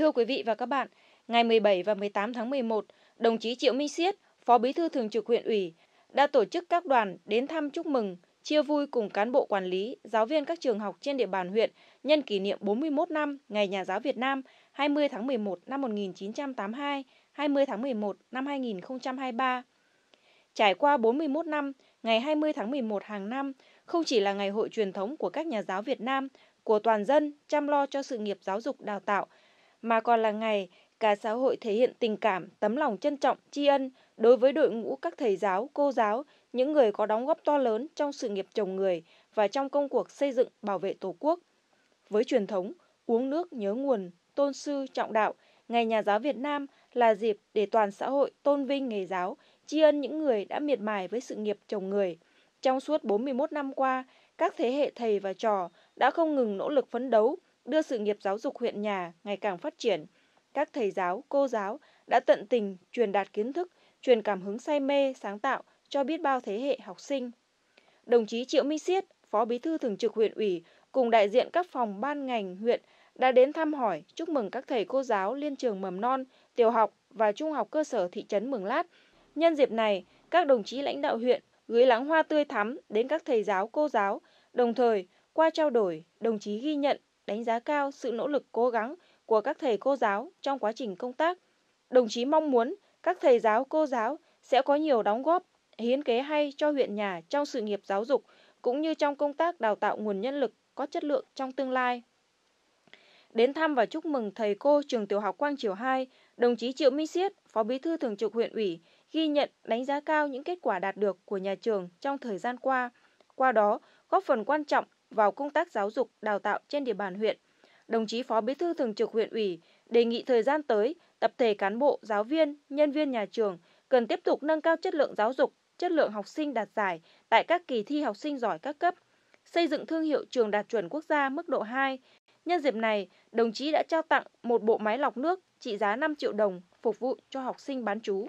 Thưa quý vị và các bạn, ngày 17 và 18 tháng 11, đồng chí Triệu Minh Siết, Phó Bí thư Thường trực huyện ủy, đã tổ chức các đoàn đến thăm chúc mừng, chia vui cùng cán bộ quản lý, giáo viên các trường học trên địa bàn huyện nhân kỷ niệm 41 năm Ngày Nhà giáo Việt Nam 20 tháng 11 năm 1982, 20 tháng 11 năm 2023. Trải qua 41 năm, ngày 20 tháng 11 hàng năm không chỉ là ngày hội truyền thống của các nhà giáo Việt Nam, của toàn dân chăm lo cho sự nghiệp giáo dục đào tạo, mà còn là ngày cả xã hội thể hiện tình cảm, tấm lòng trân trọng, tri ân đối với đội ngũ các thầy giáo, cô giáo, những người có đóng góp to lớn trong sự nghiệp chồng người và trong công cuộc xây dựng bảo vệ Tổ quốc. Với truyền thống uống nước nhớ nguồn, tôn sư trọng đạo, Ngày Nhà giáo Việt Nam là dịp để toàn xã hội tôn vinh nghề giáo, tri ân những người đã miệt mài với sự nghiệp chồng người. Trong suốt 41 năm qua, các thế hệ thầy và trò đã không ngừng nỗ lực phấn đấu, đưa sự nghiệp giáo dục huyện nhà ngày càng phát triển. Các thầy giáo, cô giáo đã tận tình truyền đạt kiến thức, truyền cảm hứng say mê, sáng tạo cho biết bao thế hệ học sinh. Đồng chí Triệu Minh Siết, Phó Bí thư Thường trực huyện ủy, cùng đại diện các phòng ban ngành huyện đã đến thăm hỏi, chúc mừng các thầy cô giáo liên trường mầm non, tiểu học và trung học cơ sở thị trấn Mường Lát. Nhân dịp này, các đồng chí lãnh đạo huyện gửi lãng hoa tươi thắm đến các thầy giáo cô giáo, đồng thời qua trao đổi, đồng chí ghi nhận đánh giá cao sự nỗ lực cố gắng của các thầy cô giáo trong quá trình công tác. Đồng chí mong muốn các thầy giáo cô giáo sẽ có nhiều đóng góp, hiến kế hay cho huyện nhà trong sự nghiệp giáo dục cũng như trong công tác đào tạo nguồn nhân lực có chất lượng trong tương lai. Đến thăm và chúc mừng thầy cô trường tiểu học Quang Triều 2, đồng chí Triệu Minh Siết, Phó Bí thư Thường trực huyện ủy, ghi nhận đánh giá cao những kết quả đạt được của nhà trường trong thời gian qua, qua đó góp phần quan trọng vào công tác giáo dục, đào tạo trên địa bàn huyện. Đồng chí Phó Bí thư Thường trực huyện ủy đề nghị thời gian tới, tập thể cán bộ, giáo viên, nhân viên nhà trường cần tiếp tục nâng cao chất lượng giáo dục, chất lượng học sinh đạt giải tại các kỳ thi học sinh giỏi các cấp, xây dựng thương hiệu trường đạt chuẩn quốc gia mức độ 2. Nhân dịp này, đồng chí đã trao tặng một bộ máy lọc nước trị giá 5 triệu đồng phục vụ cho học sinh bán trú.